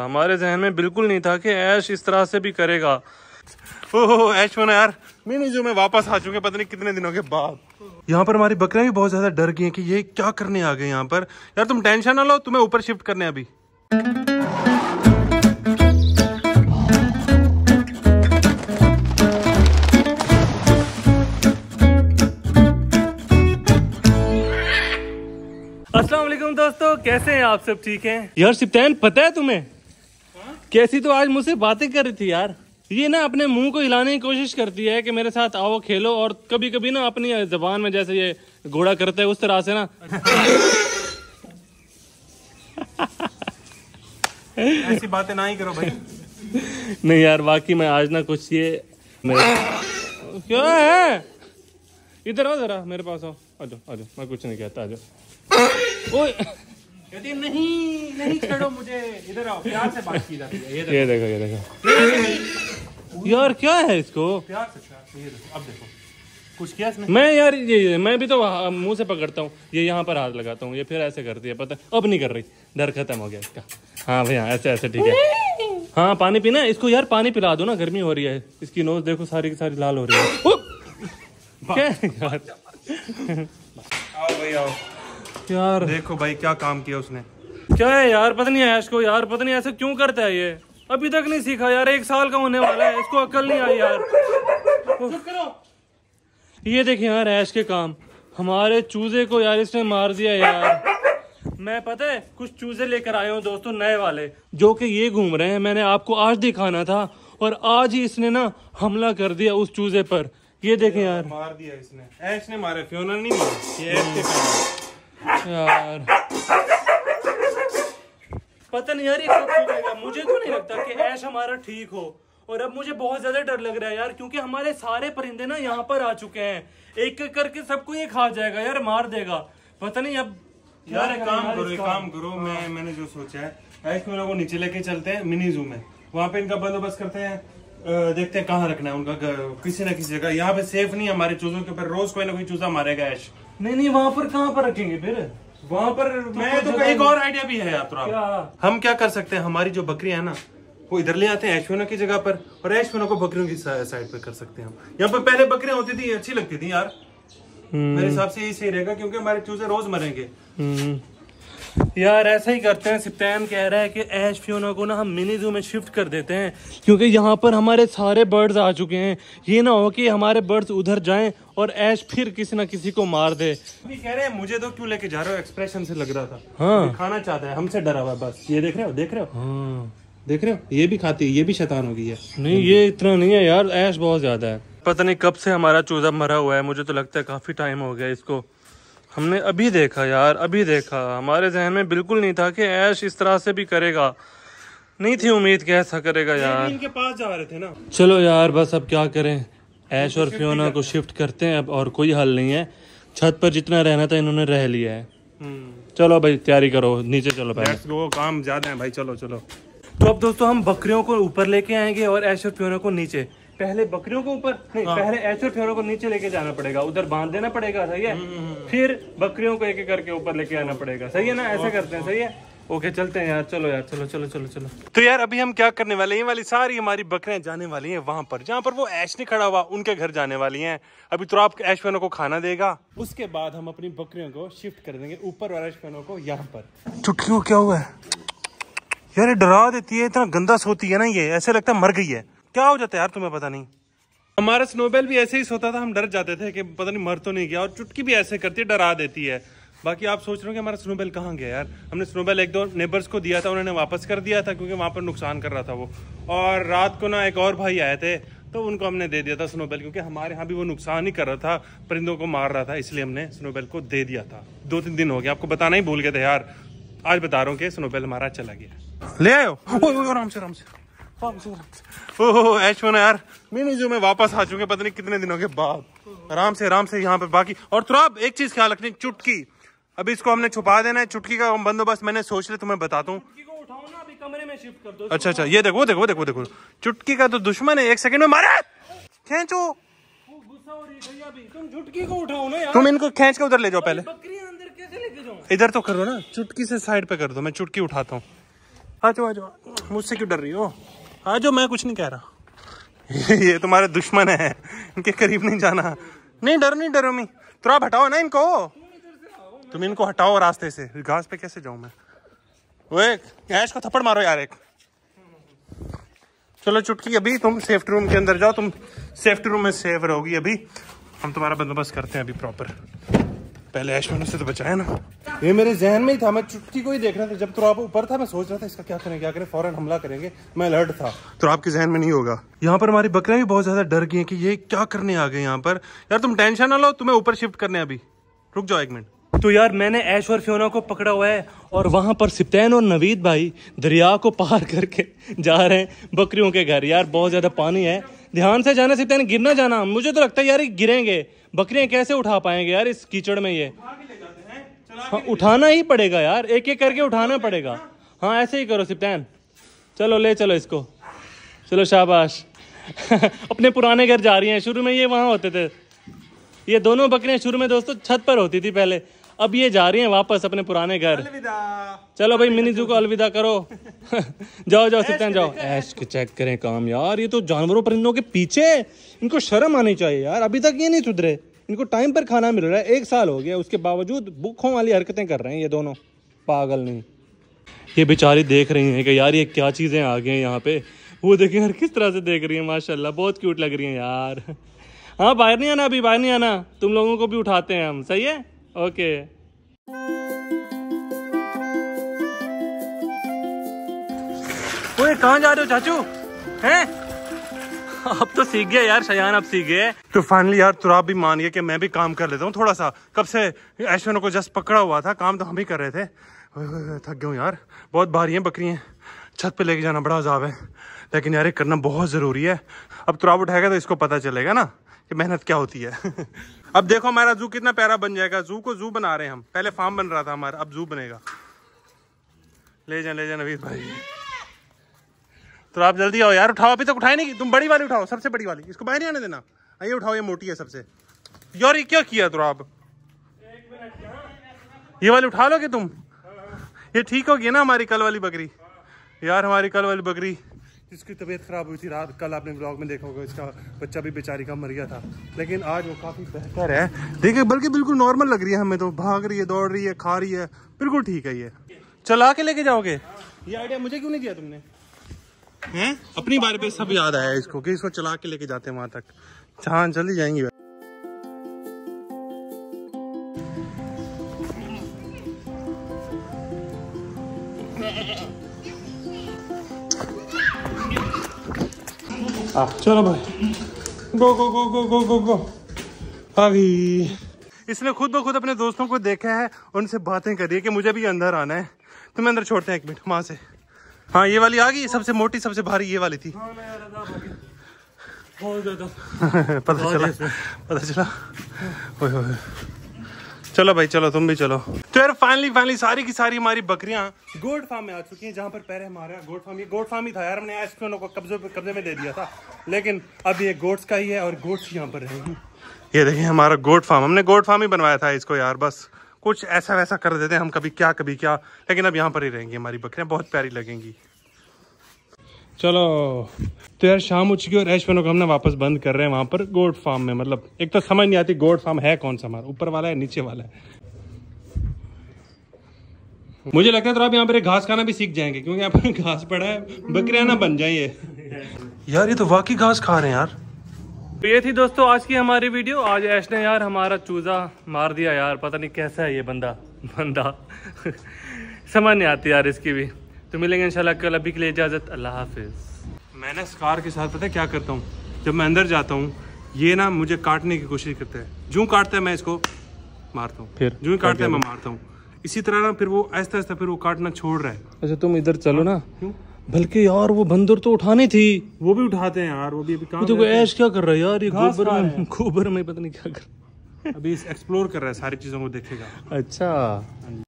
हमारे जहन में बिल्कुल नहीं था कि ऐश इस तरह से भी करेगा ओहो ऐश मना यार मिनी जो मैं वापस आ चुके पता नहीं कितने दिनों के बाद यहाँ पर हमारी बकरियां भी बहुत ज्यादा डर गई हैं कि ये क्या करने आ गए यहाँ पर यार तुम टेंशन ना लो तुम्हें ऊपर शिफ्ट करने अभी दोस्तों कैसे हैं आप सब ठीक हैं यार सिप्तैन पता है तुम्हें कैसी तो आज मुझसे बातें कर रही थी यार ये ना अपने मुंह को हिलाने की कोशिश करती है कि मेरे साथ आओ खेलो और कभी कभी ना अपनी जबान में जैसे ये घोड़ा करता है उस तरह से ना ऐसी बातें ना ही करो भाई नहीं यार बाकी मैं आज ना कुछ ये मेरे क्या है इधर आओ जरा मेरे पास आओ आ जाओ आ जाओ मैं कुछ नहीं कहता आ जाओ कहती नहीं नहीं छेड़ो मुझे इधर आओ प्यार से बात की जाती है ये देखो ये देखो यार क्या है इसको प्यार से प्यार ये देखो अब देखो कुछ किया इसने मैं यार ये, ये मैं भी तो मुंह से पकड़ता हूँ ये यहाँ पर हाथ लगाता हूँ ये फिर ऐसे करती है पता अब नहीं कर रही डर खत्म हो गया इसका हाँ भैया ऐसे ऐसे ठीक है हाँ पानी पीना इसको यार पानी पिला दो ना गर्मी हो रही है इसकी नोज देखो सारी की सारी लाल हो रही है क्या यार आओ भाई आओ यार देखो भाई क्या काम किया उसने क्या है यार पता नहीं ऐश को यार पता नहीं ऐसे क्यों करता है ये अभी तक नहीं सीखा यार एक साल का होने वाला है इसको अकल नहीं आई यार ये देखिए यार ऐश के काम हमारे चूजे को यार इसने मार दिया यार मैं पता है कुछ चूजे लेकर आया हूँ दोस्तों नए वाले जो कि ये घूम रहे हैं मैंने आपको आज दिखाना था और आज ही इसने ना हमला कर दिया उस चूजे पर ये देखें यार मार दिया इसने ऐश ने मारे फ्योनर नहीं मारे ये ऐश के यार पता नहीं यार ये कब छूटेगा मुझे तो नहीं लगता कि ऐश हमारा ठीक हो और अब मुझे बहुत ज्यादा डर लग रहा है यार क्योंकि हमारे सारे परिंदे ना यहाँ पर आ चुके हैं एक एक करके सबको ये खा जाएगा यार मार देगा पता नहीं अब यार एक काम करो एक काम करो मैं हाँ। मैंने जो सोचा है ऐश में लोगों नीचे लेके चलते हैं मिनी जू में वहाँ पे इनका बंदोबस्त करते हैं देखते हैं कहाँ रखना है उनका किसी ना किसी जगह यहाँ पे सेफ नहीं है हमारे चूजों के ऊपर रोज कोई ना कोई चूजा मारेगा ऐश नहीं नहीं वहाँ पर कहाँ पर रखेंगे फिर वहाँ पर तो मैं तो कहीं एक और आइडिया भी है यात्रा हम क्या कर सकते हैं हमारी जो बकरी है ना वो इधर ले आते हैं ऐश्वर्या की जगह पर और ऐश्वर्या को बकरियों की साइड पर कर सकते हैं हम यहाँ पर पहले बकरियां होती थी अच्छी लगती थी यार हम्म। मेरे हिसाब से यही सही रहेगा क्योंकि हमारे चूजे रोज मरेंगे हम्म। यार ऐसा ही करते हैं सिप्तैन कह रहा है कि ऐश फ्योना को ना हम मिनी जू में शिफ्ट कर देते हैं क्योंकि यहाँ पर हमारे सारे बर्ड्स आ चुके हैं ये ना हो कि हमारे बर्ड्स उधर जाएं और ऐश फिर किसी ना किसी को मार दे अभी कह रहे हैं मुझे तो क्यों लेके जा रहे हो एक्सप्रेशन से लग रहा था हाँ खाना चाहता है हमसे डरा हुआ बस ये देख रहे हो देख रहे हो हाँ देख रहे हो ये भी खाती है ये भी शैतान हो गई है नहीं ये इतना नहीं है यार ऐश बहुत ज्यादा है पता नहीं कब से हमारा चूजा मरा हुआ है मुझे तो लगता है काफी टाइम हो गया इसको हमने अभी देखा यार अभी देखा हमारे जहन में बिल्कुल नहीं था कि ऐश इस तरह से भी करेगा नहीं थी उम्मीद कि ऐसा करेगा यार इनके पास जा रहे थे ना चलो यार बस अब क्या करें ऐश और फियोना को शिफ्ट करते हैं अब और कोई हल नहीं है छत पर जितना रहना था इन्होंने रह लिया है हम्म। चलो भाई तैयारी करो नीचे चलो पहले काम ज्यादा है भाई चलो चलो तो अब दोस्तों हम बकरियों को ऊपर लेके आएंगे और ऐश और फियोना को नीचे पहले बकरियों को ऊपर नहीं हाँ। पहले ऐसे फेरों को नीचे लेके जाना पड़ेगा उधर बांध देना पड़ेगा सही है हम्म, हम्म, हम्म। फिर बकरियों को एक एक करके ऊपर लेके आना पड़ेगा सही है ना ऐसे करते हैं सही है ओके चलते हैं यार चलो यार चलो चलो चलो चलो तो यार अभी हम क्या करने वाले हैं ये वाली सारी हमारी बकरियां जाने वाली हैं वहां पर जहां पर वो ऐश नहीं खड़ा हुआ उनके घर जाने वाली हैं अभी तो आप ऐश को खाना देगा उसके बाद हम अपनी बकरियों को शिफ्ट कर देंगे ऊपर वाले ऐश को यहाँ पर चुटकियों तो क्या हुआ है यार डरा देती है इतना गंदा सोती है ना ये ऐसे लगता है मर गई है क्या हो जाता है यार तुम्हें पता नहीं हमारा स्नोबेल भी ऐसे ही सोता था हम डर जाते थे कि पता नहीं मर तो नहीं गया और चुटकी भी ऐसे करती है डरा देती है बाकी आप सोच रहे हो कि हमारा स्नोबेल कहाँ गया यार हमने स्नोबेल एक दो नेबर्स को दिया था उन्होंने वापस कर दिया था क्योंकि वहाँ पर नुकसान कर रहा था वो और रात को ना एक और भाई आए थे तो उनको हमने दे दिया था स्नोबेल क्योंकि हमारे यहाँ भी वो नुकसान ही कर रहा था परिंदों को मार रहा था इसलिए हमने स्नोबेल को दे दिया था दो तीन दिन हो गया आपको बताना ही भूल गए थे यार आज बता रहा हूँ कि स्नोबेल हमारा चला गया ले आयो आराम से आराम से ओह एच वन यार मीनू जो मैं वापस आ चुके पता नहीं कितने दिनों के बाद आराम से आराम से यहाँ पे बाकी और तुराब एक चीज ख्याल रखनी चुटकी अभी इसको हमने छुपा देना है चुटकी का बंदोबस्त मैंने सोच लिया तुम्हें बताता हूँ अच्छा अच्छा ये देखो देखो देखो देखो चुटकी का तो दुश्मन है एक सेकंड में मारे खेचो तुम, तुम इनको खेच के उधर ले जाओ पहले इधर तो करो ना चुटकी से साइड पे कर दो मैं चुटकी उठाता हूँ आ जाओ आ मुझसे क्यों डर रही हो आ हाँ, जाओ मैं कुछ नहीं कह रहा ये तुम्हारे दुश्मन है इनके करीब नहीं जाना नहीं डरो नहीं डरो मी तो आप हटाओ ना इनको तुम इनको हटाओ रास्ते से घास पे कैसे जाऊं मैं एक ऐश को थप्पड़ मारो यार एक चलो चुटकी अभी तुम सेफ्टी रूम के अंदर जाओ तुम सेफ्टी रूम में सेफ रहोगी अभी हम तुम्हारा बंदोबस्त करते हैं अभी प्रॉपर पहले ऐशमान से तो बचाया ना ये मेरे जहन में ही था मैं चुटकी को ही देख रहा था जब तो आप ऊपर था मैं सोच रहा था इसका क्या करें क्या करें फौरन हमला करेंगे मैं अलर्ट था तो आपके जहन में नहीं होगा यहाँ पर हमारी बकरियां भी बहुत ज़्यादा डर गई हैं कि ये क्या करने आ गए यहाँ पर यार तुम टेंशन ना लो तुम्हें ऊपर शिफ्ट करने अभी रुक जाओ एक मिनट तो यार मैंने ऐश और फ्योना को पकड़ा हुआ है और वहां पर सिप्तैन और नवीद भाई दरिया को पार करके जा रहे हैं बकरियों के घर यार बहुत ज़्यादा पानी है ध्यान से जाना सिप्तैन गिरना जाना मुझे तो लगता है यार गिरेंगे बकरियां कैसे उठा पाएंगे यार इस कीचड़ में ये हाँ उठाना ही पड़ेगा यार एक एक करके उठाना पड़ेगा हाँ ऐसे ही करो सिप्तान चलो ले चलो इसको चलो शाबाश अपने पुराने घर जा रही हैं शुरू में ये वहाँ होते थे ये दोनों बकरियाँ शुरू में दोस्तों छत पर होती थी पहले अब ये जा रही हैं वापस अपने पुराने घर चलो भाई मिनी जू को अलविदा करो जाओ जाओ सत्या जाओ ऐश के चेक करें काम यार ये तो जानवरों परिंदों के पीछे इनको शर्म आनी चाहिए यार अभी तक ये नहीं सुधरे इनको टाइम पर खाना मिल रहा है एक साल हो गया उसके बावजूद भूखों वाली हरकतें कर रहे हैं ये दोनों पागल नहीं ये बेचारी देख रही हैं कि यार ये क्या चीज़ें आ गई हैं यहाँ पे वो देखें हर किस तरह से देख रही हैं माशाल्लाह बहुत क्यूट लग रही हैं यार हाँ बाहर नहीं आना अभी बाहर नहीं आना तुम लोगों को भी उठाते हैं हम सही है ओके ओए कहाँ जा रहे हो चाचू हैं अब तो सीख गया यार शयान अब सीख गए तो फाइनली यार तुरा भी मान गए कि मैं भी काम कर लेता हूँ थोड़ा सा कब से ऐश्वर्य को जस्ट पकड़ा हुआ था काम तो हम ही कर रहे थे थक हूँ यार बहुत भारी हैं बकरियाँ छत पे लेके जाना बड़ा अजाब है लेकिन यार ये करना बहुत ज़रूरी है अब तुराब उठाएगा तो इसको पता चलेगा ना कि मेहनत क्या होती है अब देखो हमारा जू कितना प्यारा बन जाएगा जू को जू बना रहे हैं हम पहले फार्म बन रहा था हमारा अब जू बनेगा ले जाए ले जाए भाई तो आप जल्दी आओ यार उठाओ अभी तक उठाए नहीं तुम बड़ी वाली उठाओ सबसे बड़ी वाली इसको बाहर नहीं आने देना आइए उठाओ ये मोटी है सबसे यार ये क्या किया तो आप ये वाली उठा लोगे तुम ये ठीक होगी ना हमारी कल वाली बकरी यार हमारी कल वाली बकरी जिसकी तबीयत ख़राब हुई थी रात कल आपने ब्लॉग में देखा होगा इसका बच्चा भी बेचारी का मर गया था लेकिन आज वो काफ़ी बेहतर है ठीक है बल्कि बिल्कुल नॉर्मल लग रही है हमें तो भाग रही है दौड़ रही है खा रही है बिल्कुल ठीक है ये चला के लेके जाओगे ये आइडिया मुझे क्यों नहीं दिया तुमने हैं अपनी बारे पे सब याद आया इसको कि इसको चला के लेके जाते हैं वहाँ तक जहाँ जल्दी जाएंगे Yeah. हाँ, चलो भाई गो गो गो गो गो गो गो अभी इसने खुद ब खुद अपने दोस्तों को देखा है उनसे बातें करी है कि मुझे भी अंदर आना है तो मैं अंदर छोड़ते हैं एक मिनट वहाँ से हाँ ये वाली आ गई सबसे मोटी सबसे भारी ये वाली थी हाँ, पता चला पता चला ओए ओए चलो भाई चलो तुम भी चलो तो यार फाइनली फाइनली सारी की सारी हमारी बकरियां गोड फार्म में आ चुकी हैं जहां पर पहले हमारा गोड फार्म ये गोड फार्म ही था यार हमने एस को कब्जे कब्जे में दे दिया था लेकिन अब ये गोड्स का ही है और गोड्स यहाँ पर रहेगी ये देखिए हमारा गोड फार्म हमने गोड फार्म ही बनवाया था इसको यार बस कुछ ऐसा वैसा कर देते हैं हम कभी क्या कभी क्या लेकिन अब यहाँ पर ही रहेंगी हमारी बकरियाँ बहुत प्यारी लगेंगी चलो तो यार शाम हो चुकी है और ऐश को हमने वापस बंद कर रहे हैं वहाँ पर गोड फार्म में मतलब एक तो समझ नहीं आती गोड फार्म है कौन सा हमारा ऊपर वाला है नीचे वाला है मुझे लगता है तो आप यहाँ पर घास खाना भी सीख जाएंगे क्योंकि यहाँ पर घास पड़ा है बकरिया ना बन जाए ये यार ये तो वाकई घास खा रहे हैं यार तो ये थी दोस्तों आज की हमारी वीडियो आज ऐश ने यार हमारा चूजा मार दिया यार पता नहीं कैसा है ये बंदा बंदा समझ नहीं आती यार इसकी भी तो मिलेंगे इंशाल्लाह कल अभी के लिए इजाज़त अल्लाह हाफिज़ मैं ना स्कार के साथ पता है क्या करता हूँ जब मैं अंदर जाता हूँ ये ना मुझे काटने की कोशिश करता है जो काटता है मैं इसको मारता हूँ फिर जो काटता है मैं मारता हूँ इसी तरह ना फिर वो ऐसा ऐसा फिर वो काटना छोड़ रहा है अच्छा तुम इधर चलो ना हाँ, बल्कि यार वो बंदर तो उठानी थी वो भी उठाते हैं यार वो भी अभी काम देखो ऐश क्या कर रहा है यार ये गोबर में गोबर में पता नहीं क्या कर अभी एक्सप्लोर कर रहा है सारी चीजों को देखेगा अच्छा